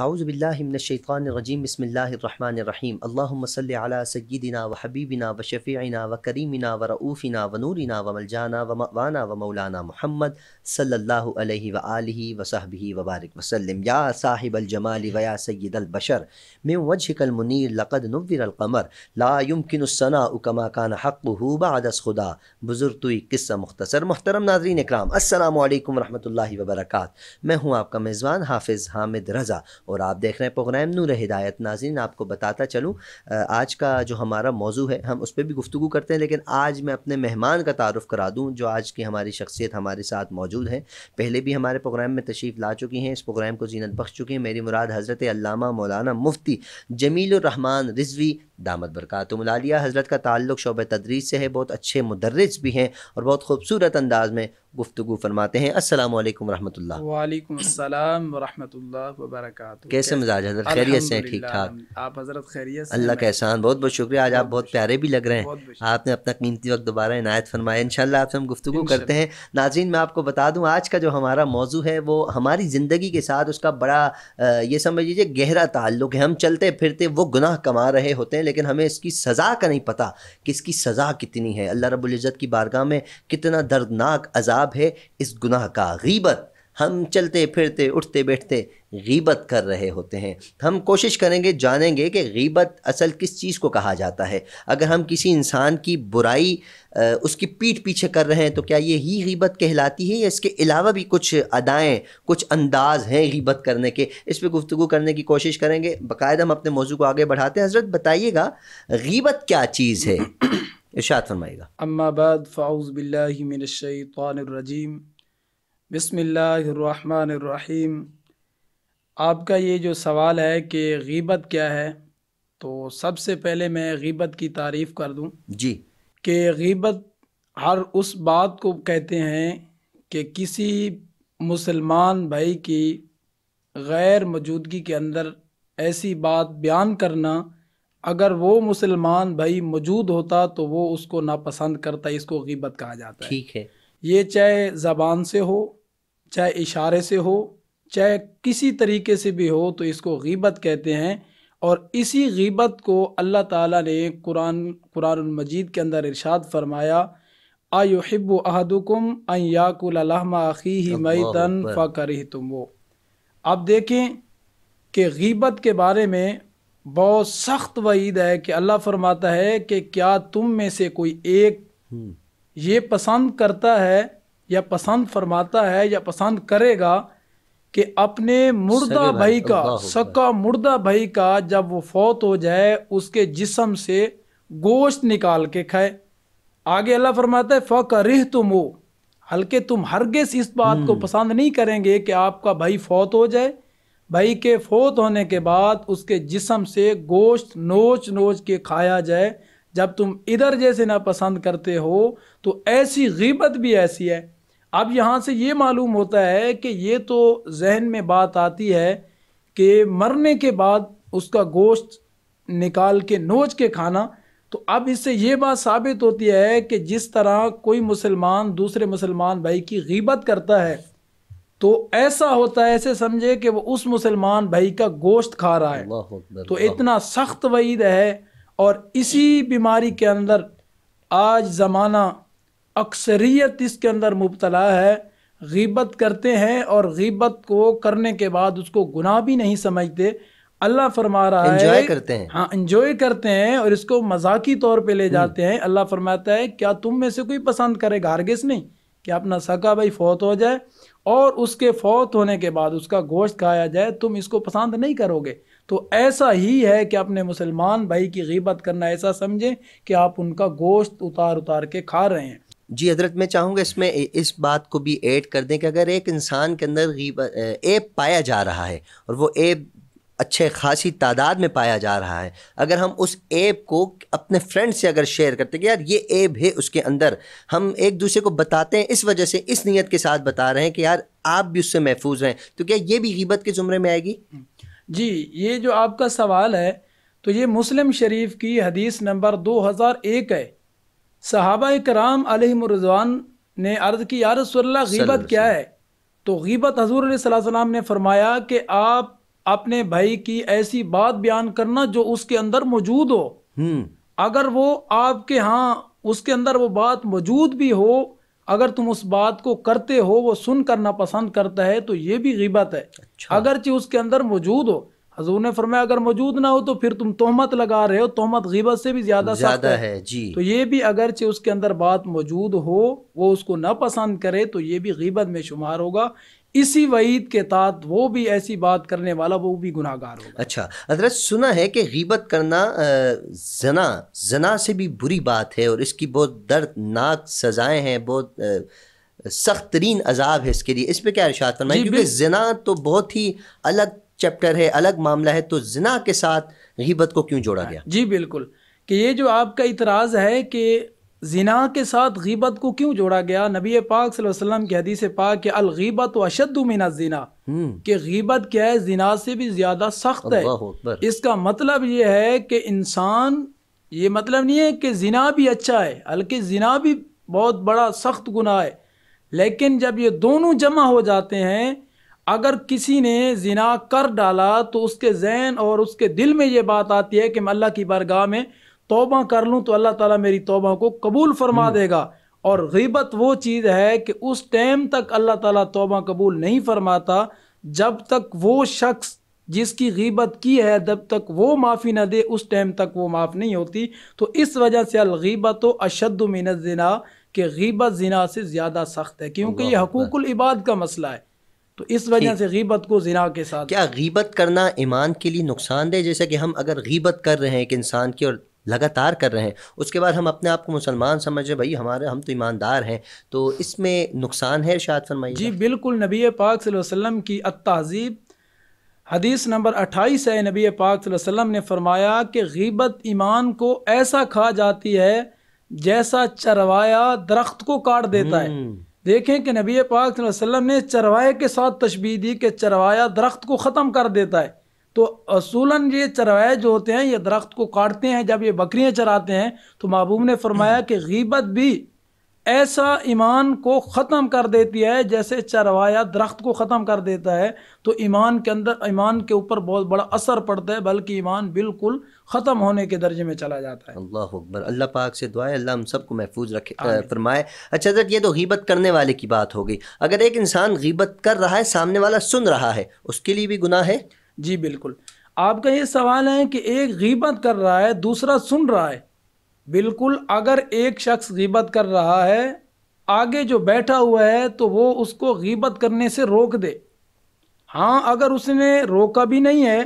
आउज़बिल्लिमिनशैफ़ानरजीम बसमीम अल्लाम सल सय्यदिना व हबीबिना व शफ़ीना व करीमिना व रऊफ़िना व नूरिना व मलजाना व मवाना व मौलाना मोहम्मद सल्ला वसहबी वबारक वसलम या साहिब अलजमाल वया सैद अलबशर में वजहकलमनर लक़द नवर लायमकिनसना उकमा कान हक़ बदस खुदा बुज़ुर्ग तो किस्सा मुख्तसर मोहतरम नाजरीन कराम अल्लाम वरहमल वबरक मैं हूँ आपका मेज़बान हाफिज़ हामिद रज़ा और आप देख रहे हैं प्रोग्राम नूर हिदायत नाजीन आपको बताता चलूँ आज का जो हमारा मौजू है हम उस पर भी गुफ्तु करते हैं लेकिन आज मैं अपने मेहमान का तारफ़ करा दूँ जो आज की हमारी शख्सियत हमारे साथ मौजूद है पहले भी हमारे प्रोग्राम में तशरीफ़ ला चुकी हैं इस प्रोग्राम को जीनत बख्श चुकी हैं मेरी मुराद हज़रत अल्लामा मौलाना मुफ्ती जमीलरहमान रिजवी दामद बरक़ा तो मलालिया हज़रत का ताल्लुक शोब तदरीस से है बहुत अच्छे मुदरस भी हैं और बहुत खूबसूरत अंदाज में गुफ्तु फरमाते हैं अस्सलाम वालेकुम रहमतुल्लाह वालेकुम अस्सलाम रहमतुल्लाह वबरकातुह कैसे मिजाज हजरत खैरियत से ठीक ठाक आप हजरत खैरियत से अल्लाह का एहसान बहुत बहुत शुक्रिया आज आप बहुत प्यारे भी लग रहे हैं आपने अपना कीमती वक्त दोबारा इनायत फरमाया इंशाल्लाह आपसे हम गुफ्तु करते हैं नाजीन मैं आपको बता दूँ आज का जो हमारा मौजू है वो हमारी ज़िंदगी के साथ उसका बड़ा ये समझ लीजिए गहरा ताल्लुक है हम चलते फिरते वो गुनाह कमा रहे होते हैं लेकिन हमें इसकी सज़ा का नहीं पता कि इसकी सज़ा कितनी है अल्लाह रबुल्ज़त की बारगाह में कितना दर्दनाक अजाब शराब है इस गुनाह का गीबत हम चलते फिरते उठते बैठते गीबत कर रहे होते हैं हम कोशिश करेंगे जानेंगे कि गीबत असल किस चीज़ को कहा जाता है अगर हम किसी इंसान की बुराई उसकी पीठ पीछे कर रहे हैं तो क्या ये ही गीबत कहलाती है या इसके अलावा भी कुछ अदाएँ कुछ अंदाज हैं गीबत करने के इस पर गुफ्तु करने की कोशिश करेंगे बाकायदा हम अपने मौजू को आगे बढ़ाते हैं हज़रत बताइएगा गीबत क्या चीज़ है इशात फरमाएगा अम्माबाद फ़ाउज़ बिल्लाशैतरजीम बसमीम आपका ये जो सवाल है कि गीबत क्या है तो सबसे पहले मैं गीबत की तारीफ़ कर दूँ जी कि गीबत हर उस बात को कहते हैं कि किसी मुसलमान भाई की गैर मौजूदगी के अंदर ऐसी बात बयान करना अगर वो मुसलमान भाई मौजूद होता तो वो उसको नापसंद करता इसको गीबत कहा जाता है ठीक है ये चाहे ज़बान से हो चाहे इशारे से हो चाहे किसी तरीके से भी हो तो इसको गीबत कहते हैं और इसी गीबत को अल्लाह ताला ने कुरान कुरान मजीद के अंदर इरशाद फरमाया हिब अहदुकुम अयाकुलहमाखी मई तन करी तुम वो आप देखें कि गीबत के बारे में बहुत सख्त वहीद है कि अल्लाह फरमाता है कि क्या तुम में से कोई एक हम्म। ये पसंद करता है या पसंद फरमाता है या पसंद करेगा कि अपने मुर्दा भाई का सक्का मुर्दा भाई का जब वो फौत हो जाए उसके जिसम से गोश्त निकाल के खाए आगे अल्लाह फरमाता है रिह तुम हो हल्के तुम हरगिज इस बात को हम्म। पसंद नहीं करेंगे कि आपका भाई फौत हो जाए भाई के फोत होने के बाद उसके जिसम से गोश्त नोच नोच के खाया जाए जब तुम इधर जैसे ना पसंद करते हो तो ऐसी गीबत भी ऐसी है अब यहाँ से ये मालूम होता है कि ये तो जहन में बात आती है कि मरने के बाद उसका गोश्त निकाल के नोच के खाना तो अब इससे ये बात साबित होती है कि जिस तरह कोई मुसलमान दूसरे मुसलमान भाई की गीबत करता है तो ऐसा होता है ऐसे समझे कि वो उस मुसलमान भाई का गोश्त खा रहा है तो इतना सख्त वईद है और इसी बीमारी के अंदर आज ज़माना अक्सरियत इसके अंदर मुबतला है गीबत करते हैं और गीबत को करने के बाद उसको गुनाह भी नहीं समझते अल्लाह फरमा रहा है करते हैं हाँ इंजॉय करते हैं और इसको मजाकी तौर पे ले हम्म। जाते हैं अल्लाह फरमाता है क्या तुम में से कोई पसंद करेगा हरगिस नहीं कि अपना सका भाई फौत हो जाए और उसके फौत होने के बाद उसका गोश्त खाया जाए तुम इसको पसंद नहीं करोगे तो ऐसा ही है कि अपने मुसलमान भाई की गीबत करना ऐसा समझें कि आप उनका गोश्त उतार उतार के खा रहे हैं जी हजरत मैं चाहूँगा इसमें इस बात को भी ऐड कर दें कि अगर एक इंसान के अंदर ऐप पाया जा रहा है और वो ऐप अच्छे खासी तादाद में पाया जा रहा है अगर हम उस ऐप को अपने फ्रेंड से अगर शेयर करते कि यार ये ऐप है उसके अंदर हम एक दूसरे को बताते हैं इस वजह से इस नीयत के साथ बता रहे हैं कि यार आप भी उससे महफूज रहें तो क्या ये भी गिबत के ज़ुमरे में आएगी जी ये जो आपका सवाल है तो ये मुस्लिम शरीफ की हदीस नंबर दो हज़ार एक है सहाबा कराम अलहमरजवान ने अर्ज़ की यार रसोल्ला गीबत क्या है तो गबत हजूर सलाम ने फरमाया कि आप अपने भाई की ऐसी बात बयान करना जो उसके अंदर मौजूद हो हम्म। अगर वो आपके यहाँ उसके अंदर वो बात मौजूद भी हो अगर तुम उस बात को करते हो वो सुन करना पसंद करता है तो ये भी गिबत है अच्छा। अगरचे उसके अंदर मौजूद हो हजूर ने फरमाया अगर मौजूद ना हो तो फिर तुम तोहमत लगा रहे हो तोहमत गिबत से भी ज्यादा ज्यादा है।, है जी तो ये भी अगर ची उसके अंदर बात मौजूद हो वो उसको ना पसंद करे तो ये भी गिबत में शुमार होगा इसी वईद के तहत वो भी ऐसी बात करने वाला वो भी गुनाहगार होगा अच्छा हजरत सुना है कि गीबत करना जना जना से भी बुरी बात है और इसकी बहुत दर्दनाक सजाएं हैं बहुत सख्त तरीन अजाब है इसके लिए इस पर क्या इर्शाद फरमाए क्योंकि जना तो बहुत ही अलग चैप्टर है अलग मामला है तो जना के साथ गीबत को क्यों जोड़ा हाँ, गया जी बिल्कुल कि ये जो आपका इतराज़ है कि जना के साथ गीबत को क्यों जोड़ा गया नबी पाक वसल्लम की हदीस पाक के अलगीबत अशद मिना जिना हम्म। कि गीबत क्या है जिना से भी ज़्यादा सख्त है इसका मतलब ये है कि इंसान ये मतलब नहीं है कि जिना भी अच्छा है हल्कि जिना भी बहुत बड़ा सख्त गुनाह है लेकिन जब ये दोनों जमा हो जाते हैं अगर किसी ने जिना कर डाला तो उसके जहन और उसके दिल में ये बात आती है कि मैं अल्लाह की बारगाह में तोबा कर लूँ तो अल्लाह ताला मेरी तोबा को कबूल फरमा हम्म। देगा और गिबत वो चीज़ है कि उस टाइम तक अल्लाह ताला तोबा कबूल नहीं फरमाता जब तक वो शख्स जिसकी गीबत की है जब तक वो माफ़ी ना दे उस टाइम तक वो माफ़ नहीं होती तो इस वजह से अलगीबत अशद मिनत जना कि गिबत जना से ज़्यादा सख्त है क्योंकि ये हकूक़ुल इबाद का मसला है तो इस वजह से गीबत को जिना के साथ क्या गीबत करना ईमान के लिए नुकसानदेह जैसे कि हम अगर गीबत कर रहे हैं एक इंसान की और लगातार कर रहे हैं उसके बाद हम अपने आप को मुसलमान समझ रहे भाई हमारे हम तो ईमानदार हैं तो इसमें नुकसान है शायद फरमाइए जी बिल्कुल नबी पाक वसल्लम की तहज़ीब हदीस नंबर अट्ठाईस है नबी पाक वसल्लम ने फरमाया कि गीबत ईमान को ऐसा खा जाती है जैसा चरवाया दरख्त को काट देता है हम्म। देखें कि नबी पाक वसल्लम ने चरवाए के साथ तशबी दी कि चरवाया दरख्त को ख़त्म कर देता है तो असूलन ये चरवाए जो होते हैं ये दरख्त को काटते हैं जब ये बकरियाँ चराते हैं तो महबूब ने फरमाया कि गीबत भी ऐसा ईमान को ख़त्म कर देती है जैसे चरवाया दरख्त को ख़त्म कर देता है तो ईमान के अंदर ईमान के ऊपर बहुत बड़ा असर पड़ता है बल्कि ईमान बिल्कुल ख़त्म होने के दर्जे में चला जाता है अल्लाह अकबर अल्लाह पाक से दुआ अल्लाह हम सबको महफूज रखे फरमाए अच्छा सर ये तो गीबत करने वाले की बात हो गई अगर एक इंसान गीबत कर रहा है सामने वाला सुन रहा है उसके लिए भी गुनाह है जी बिल्कुल आपका ये सवाल है कि एक गीबत कर रहा है दूसरा सुन रहा है बिल्कुल अगर एक शख्स गीबत कर रहा है आगे जो बैठा हुआ है तो वो उसको गीबत करने से रोक दे हाँ अगर उसने रोका भी नहीं है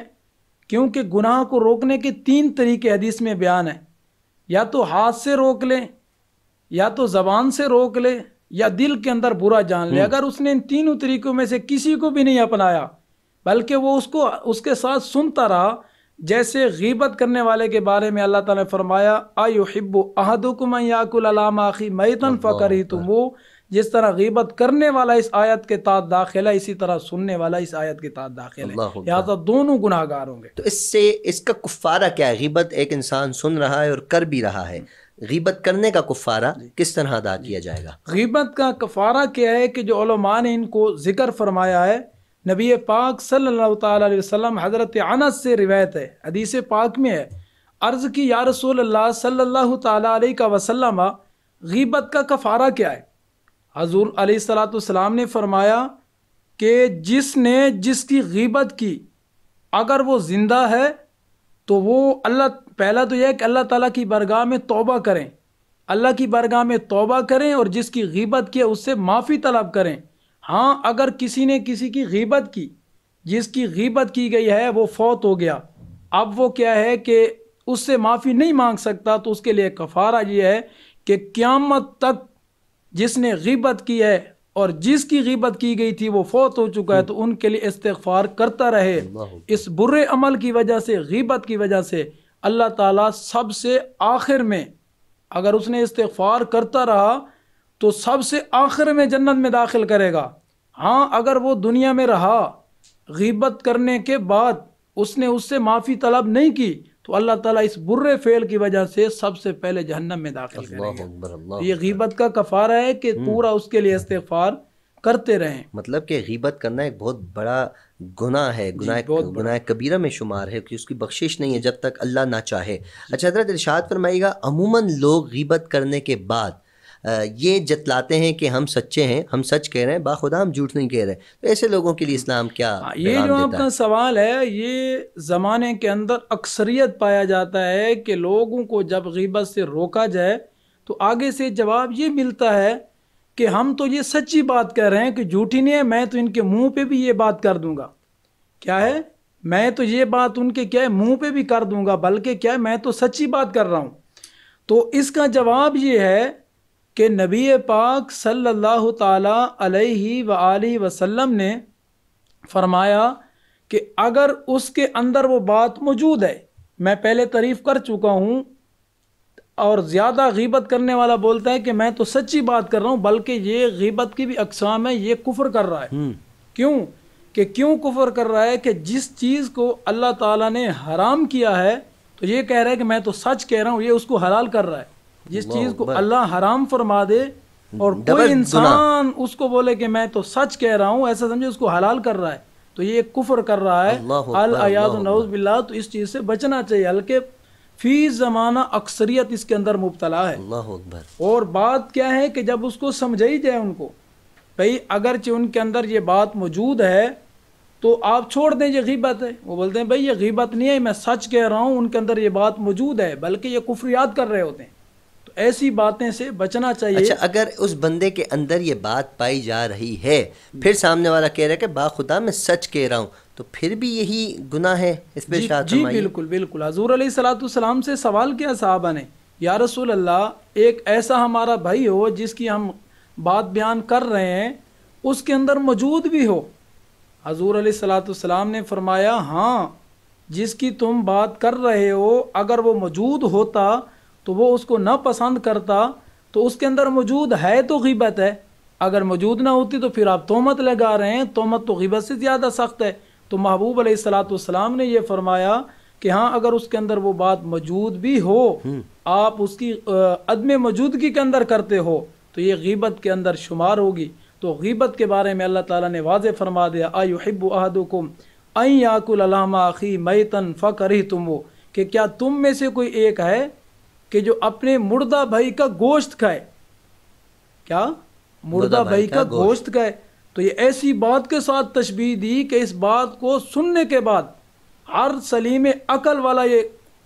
क्योंकि गुनाह को रोकने के तीन तरीके हदीस में बयान है या तो हाथ से रोक ले या तो ज़बान से रोक ले या दिल के अंदर बुरा जान ले हम्म। अगर उसने इन तीनों तरीकों में से किसी को भी नहीं अपनाया बल्कि वो उसको उसके साथ सुनता रहा जैसे गीबत करने वाले के बारे में अल्लाह ताला ने फरमाया आयुहिब्बु अहदुकुम याकुल अलाम आखी मैतन फ़करी तुम वो जिस तरह गीबत करने वाला इस आयत के तात दाखिल है इसी तरह सुनने वाला इस आयत के तात दाखिल है लिहाजा तो दोनों गुनाहगार होंगे तो इससे इसका कुफारा क्या है गीबत एक इंसान सुन रहा है और कर भी रहा है गीबत करने का कुफारा किस तरह अदा किया जाएगा गीबत का कफारा क्या है कि जो ने इनको जिक्र फरमाया है नबी पाक सल्लल्लाहु अलैहि वसल्लम हज़रत अनस से रिवायत है हदीस पाक में है अर्ज़ की या रसूल अल्लाह सल्लल्लाहु अलैहि का वसल्लम गीबत का कफ़ारा क्या है हजूर अलीसलाम ने फरमाया कि जिसने जिसकी गीबत की अगर वो ज़िंदा है तो वो अल्लाह पहला तो यह कि अल्लाह ताला की बरगाह में तौबा करें अल्लाह की बरगाह में तौबा करें और जिसकी गीबत की उससे माफ़ी तलब करें हाँ अगर किसी ने किसी की गीबत की जिसकी गीबत की गई है वो फौत हो गया अब वो क्या है कि उससे माफ़ी नहीं मांग सकता तो उसके लिए कफारा ये है कि क़्यामत तक जिसने गीबत की है और जिसकी गीबत की गई थी वो फौत हो चुका है तो उनके लिए इस्तफार करता रहे इस बुरे अमल की वजह से गीबत की वजह से अल्लाह ताला सबसे आखिर में अगर उसने इस्तफार करता रहा तो सबसे आखिर में जन्नत में दाखिल करेगा हाँ अगर वो दुनिया में रहा गिबत करने के बाद उसने उससे माफ़ी तलब नहीं की तो अल्लाह ताला इस बुरे फेल की वजह से सबसे पहले जहन्नम में दाखिल करेगा ये गिबत का कफारा है कि हम्म। पूरा उसके लिए इस्तफार करते रहें मतलब कि गिबत करना एक बहुत बड़ा गुना है गुनाह गुनाह कबीरा में शुमार है कि उसकी बख्शिश नहीं है जब तक अल्लाह ना चाहे अच्छा हजरत इरशाद फरमाइएगा अमूमन लोग गिबत करने के बाद ये जतलाते हैं कि हम सच्चे हैं हम सच कह रहे हैं बाखुदा हम झूठ नहीं कह रहे तो ऐसे लोगों के लिए इस्लाम क्या हाँ, ये जो आपका सवाल है ये ज़माने के अंदर अक्सरियत पाया जाता है कि लोगों को जब गीबत से रोका जाए तो आगे से जवाब ये मिलता है कि हम तो ये सच्ची बात कह रहे हैं कि झूठी नहीं है मैं तो इनके मुंह पे भी ये बात कर दूंगा क्या है मैं तो ये बात उनके क्या है मुंह पे भी कर दूंगा बल्कि क्या है मैं तो सच्ची बात कर रहा हूँ तो इसका जवाब ये है कि नबी पाक सल्लल्लाहु ताला अलैहि व आलि वसल्लम ने फरमाया कि अगर उसके अंदर वो बात मौजूद है मैं पहले तारीफ़ कर चुका हूँ और ज़्यादा गीबत करने वाला बोलता है कि मैं तो सच्ची बात कर रहा हूँ बल्कि ये गीबत की भी अकसाम है ये कुफर कर रहा है हम्म। क्यों कि क्यों कुफर कर रहा है कि जिस चीज़ को अल्लाह ताला ने हराम किया है तो ये कह रहा है कि मैं तो सच कह रहा हूँ ये उसको हलाल कर रहा है जिस चीज को अल्लाह हराम फरमा दे हम्म। और कोई इंसान उसको बोले कि मैं तो सच कह रहा हूँ ऐसा समझे उसको हलाल कर रहा है तो ये कुफर कर रहा है अल अयाद नवज बिल्ला तो इस चीज़ से बचना चाहिए हल्के फी ज़माना अक्सरियत इसके अंदर मुबतला है और बात क्या है कि जब उसको समझाई जाए उनको भाई अगरचे उनके अंदर ये बात मौजूद है तो आप छोड़ दें ये गीबत है वो बोलते हैं भाई ये गीबत नहीं है मैं सच कह रहा हूँ उनके अंदर ये बात मौजूद है बल्कि ये कुफरियात कर रहे होते हैं ऐसी बातें से बचना चाहिए अच्छा अगर उस बंदे के अंदर ये बात पाई जा रही है फिर सामने वाला कह रहा है कि खुदा मैं सच कह रहा हूँ तो फिर भी यही गुना है इस पर जी, जी बिल्कुल बिल्कुल हजूर सलाम से सवाल किया साहबा ने या रसूल अल्लाह एक ऐसा हमारा भाई हो जिसकी हम बात बयान कर रहे हैं उसके अंदर मौजूद भी हो हजूर सलाम ने फरमाया हाँ जिसकी तुम बात कर रहे हो अगर वो मौजूद होता तो वो उसको ना पसंद करता तो उसके अंदर मौजूद है तो गिबत है अगर मौजूद ना होती तो फिर आप तोहमत लगा रहे हैं तोहमत तो गिबत से ज़्यादा सख्त है तो महबूब अलैहिस्सलाम ने यह फरमाया कि हाँ अगर उसके अंदर वो बात मौजूद भी हो हम्म। आप उसकी अदम मौजूदगी के अंदर करते हो तो ये गिबत के अंदर शुमार होगी तो गिबत के बारे में अल्लाह ताला ने वाज फरमा दिया आयुब अहदुकुम अई आकुल अलामा आखी मई तन फ़कर तुम कि क्या तुम में से कोई एक है कि जो अपने मुर्दा भाई का गोश्त खाए क्या मुर्दा भाई का गोश्त खाए तो ये ऐसी बात के साथ तशबी दी कि इस बात को सुनने के बाद हर सलीम अकल वाला ये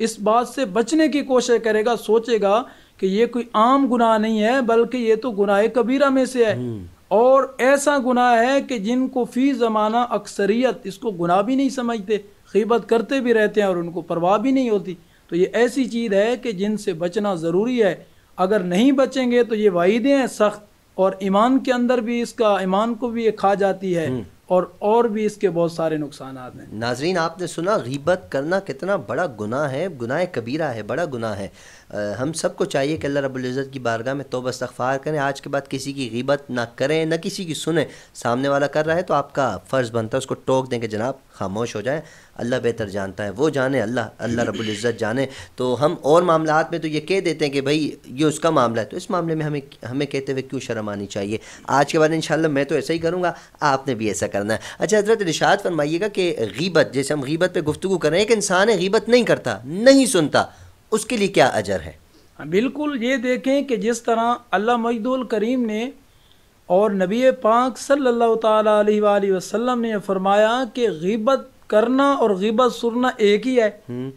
इस बात से बचने की कोशिश करेगा सोचेगा कि ये कोई आम गुनाह नहीं है बल्कि ये तो गुनाह कबीरा में से है हम्म। और ऐसा गुनाह है कि जिनको फ़ी ज़माना अक्सरियत इसको गुनाह भी नहीं समझते खीबत करते भी रहते हैं और उनको परवाह भी नहीं होती तो ये ऐसी चीज़ है कि जिनसे बचना ज़रूरी है अगर नहीं बचेंगे तो ये वाहिदें हैं सख्त और ईमान के अंदर भी इसका ईमान को भी ये खा जाती है हम्म। और और भी इसके बहुत सारे नुकसान हैं नाजरीन आपने सुना गीबत करना कितना बड़ा गुनाह है गुनाह कबीरा है बड़ा गुनाह है आ, हम सबको चाहिए कि अल्लाह रब्ज़त की बारगाह में तोबा इस्तफ़ार करें आज के बाद किसी की गीबत ना करें ना किसी की सुने सामने वाला कर रहा है तो आपका फ़र्ज़ बनता है उसको टोक दें कि जनाब खामोश हो जाए अल्लाह बेहतर जानता है वो जाने अल्लाह अल्लाह रबुल्ज़त जाने तो हम और मामला में तो ये कह देते हैं कि भाई ये उसका मामला है तो इस मामले में हमें हमें कहते हुए क्यों शर्म आनी चाहिए आज के बाद इन मैं तो ऐसा ही करूँगा आपने भी ऐसा करना है अच्छा हजरत निशात फरमाइएगा कि गीबत जैसे हम गीबत पर गुफ्तु करें कि इंसान गीबत नहीं करता नहीं सुनता उसके लिए क्या अजर है हाँ, बिल्कुल ये देखें कि जिस तरह अल्लाह मजदुल करीम ने और नबी पाक सल्लल्लाहु अलैहि वसल्लम ने फरमाया कि गीबत करना और गिबत सुनना एक ही है हम्म।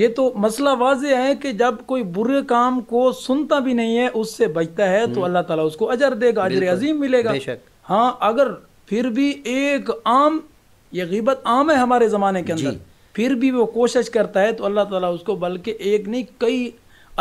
ये तो मसला वाज है कि जब कोई बुरे काम को सुनता भी नहीं है उससे बचता है तो हम्म। अल्लाह ताला उसको अजर देगा अजर अजीम मिलेगा हाँ अगर फिर भी एक आम ये गिबत आम है हमारे ज़माने के अंदर फिर भी वो कोशिश करता है तो अल्लाह ताला उसको बल्कि एक नहीं कई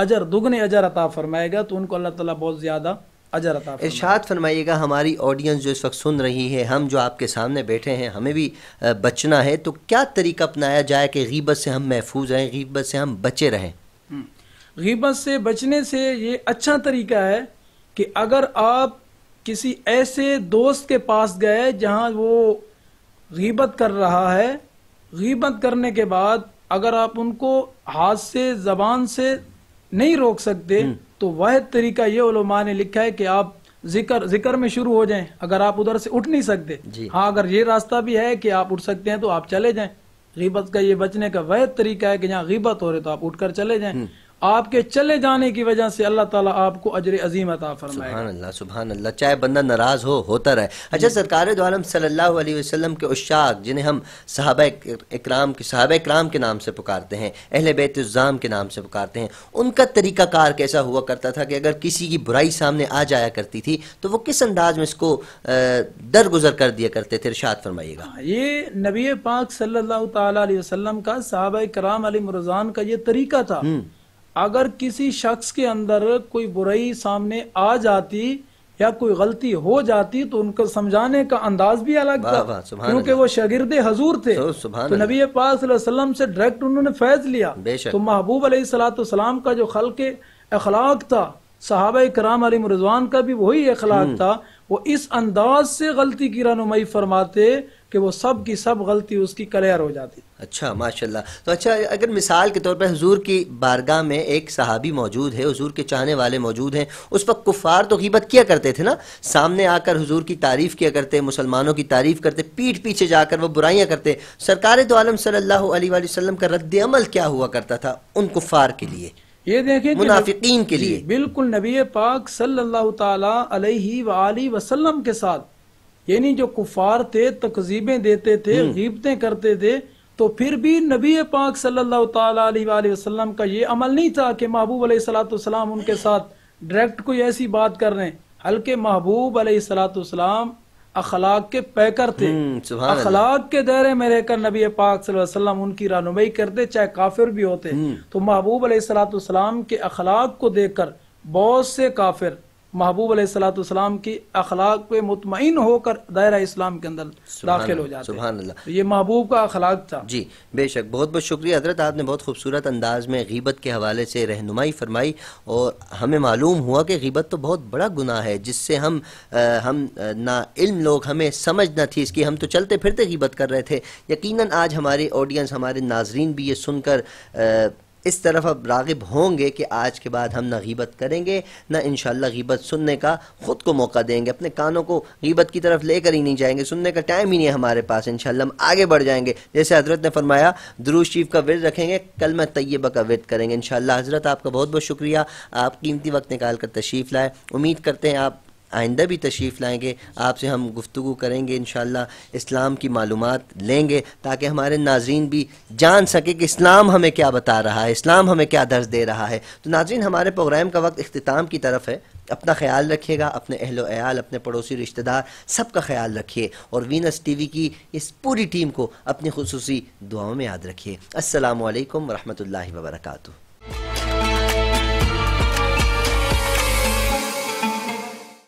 अजर दुगने अजर अता फरमाएगा तो उनको अल्लाह ताला बहुत ज़्यादा इर्शाद फरमाइएगा हमारी ऑडियंस जो इस वक्त सुन रही है हम जो आपके सामने बैठे हैं हमें भी बचना है तो क्या तरीका अपनाया जाए कि गीबत से हम महफूज रहें गीबत से हम बचे रहें हम्म। गीबत से बचने से ये अच्छा तरीका है कि अगर आप किसी ऐसे दोस्त के पास गए जहाँ वो गीबत कर रहा है गीबत करने के बाद अगर आप उनको हाथ से ज़बान से नहीं रोक सकते हम्म। तो वह तरीका ये उलमा ने लिखा है कि आप जिक्र जिक्र में शुरू हो जाएं अगर आप उधर से उठ नहीं सकते हाँ अगर ये रास्ता भी है कि आप उठ सकते हैं तो आप चले जाएं गिबत का ये बचने का वह तरीका है कि जहाँ गिबत हो रही तो आप उठकर चले जाएं हम्म। आपके चले जाने की वजह से अल्लाह ताला आपको अजर अजीम अता फरमाएगा अल्लाह सुबहान अल्लाह चाहे बंदा नाराज़ हो होता रहे अच्छा सरकार दो आलम सल्लल्लाहु अलैहि वसल्लम के उशाक जिन्हें हम सहाबा इकराम के सहाबा इकराम के नाम से पुकारते हैं अहल बैतुज़ाम के नाम से पुकारते हैं उनका तरीक़ाकार कैसा हुआ करता था कि अगर किसी की बुराई सामने आ जाया करती थी तो वो किस अंदाज में इसको दरगुजर कर दिया करते थे इर्शाद फरमाइएगा हाँ, ये नबी पाक सल्लल्लाहु अलैहि वसल्लम का सहाबा कराम अली मुरजान का ये तरीका था हम्म। अगर किसी शख्स के अंदर कोई बुराई सामने आ जाती या कोई गलती हो जाती तो उनको समझाने का अंदाज भी अलग था क्योंकि वो शगिरदे हजूर थे तो नबी पाक से डायरेक्ट उन्होंने फैज लिया तो महबूब सलाम का जो खल के अखलाक था सहाबा कराम अली रिजवान का भी वही अखलाक हम्म। था वो इस अंदाज से गलती की रनुमई फरमाते कि वो सब की सब गलती उसकी क्लियर हो जाती अच्छा माशाल्लाह तो अच्छा अगर मिसाल के तौर पर हजूर की बारगाह में एक सहाबी मौजूद है हजूर के चाहने वाले मौजूद हैं उस वक्त कुफार तो गीबत किया करते थे ना सामने आकर हजूर की तारीफ़ किया करते मुसलमानों की तारीफ़ करते पीठ पीछे जाकर वो बुराइयाँ करते सरकार दो आलम सल्लल्लाहु का रद्द अमल क्या हुआ करता था उन कुफार के लिए ये देखें मुनाफिकीन के लिए बिल्कुल नबी पाक सल्लल्लाहु अलैहि वसल्लम के साथ यानी जो कुफार थे तकजीबें देते थे हम्म। गीबतें करते थे तो फिर भी नबी पाक सल्लल्लाहु अलैहि वसल्लम का ये अमल नहीं था कि महबूब सलाम उनके साथ डायरेक्ट कोई ऐसी बात कर रहे हैं हल्के महबूब सलाम अखलाक के पैकर थे हम्म, अखलाक के दायरे में रहकर नबी पाक सल्लम उनकी रहनुमाई करते चाहे काफिर भी होते हम्म। तो महबूब सलाम के अखलाक को देखकर बहुत से काफिर महबूब अलैहिस्सलाम के अखलाक पे मुतमिन होकर दायरा इस्लाम के अंदर दाखिल हो जाते हैं तो ये महबूब का अखलाक था जी बेशक बहुत बहुत शुक्रिया हजरत आपने बहुत खूबसूरत अंदाज में गीबत के हवाले से रहनुमाई फरमाई और हमें मालूम हुआ कि गीबत तो बहुत बड़ा गुनाह है जिससे हम आ, हम ना इल्म लोग हमें समझ ना थी इसकी हम तो चलते फिरते गीबत कर रहे थे यकीन आज हमारे ऑडियंस हमारे नाजरीन भी ये सुनकर इस तरफ अब रागिब होंगे कि आज के बाद हम ना गीबत करेंगे ना इन गीबत सुनने का ख़ुद को मौका देंगे अपने कानों को गीबत की तरफ लेकर ही नहीं जाएंगे सुनने का टाइम ही नहीं है हमारे पास इन हम आगे बढ़ जाएंगे जैसे हज़रत ने फरमाया दरूज शरीफ का विरद रखेंगे कल मैं तय्यबा का विरद करेंगे इन हज़रत आपका बहुत बहुत शुक्रिया आप कीमती वक्त निकाल कर तशरीफ़ लाए उम्मीद करते हैं आप आइंदा भी तशरीफ़ लाएँगे आपसे हम गुफ्तु करेंगे इन इस्लाम की मालूम लेंगे ताकि हमारे नाजरन भी जान सकें कि इस्लाम हमें क्या बता रहा है इस्लाम हमें क्या दर्ज दे रहा है तो नाजरन हमारे प्रोग्राम का वक्त अख्ताम की तरफ है अपना ख्याल रखिएगा अपने अहलो अयाल अपने पड़ोसी रिश्तेदार सब का ख्याल रखिए और वीनस टी वी की इस पूरी टीम को अपनी खसूसी दुआओं में याद रखिए असलकम वरहमल वर्का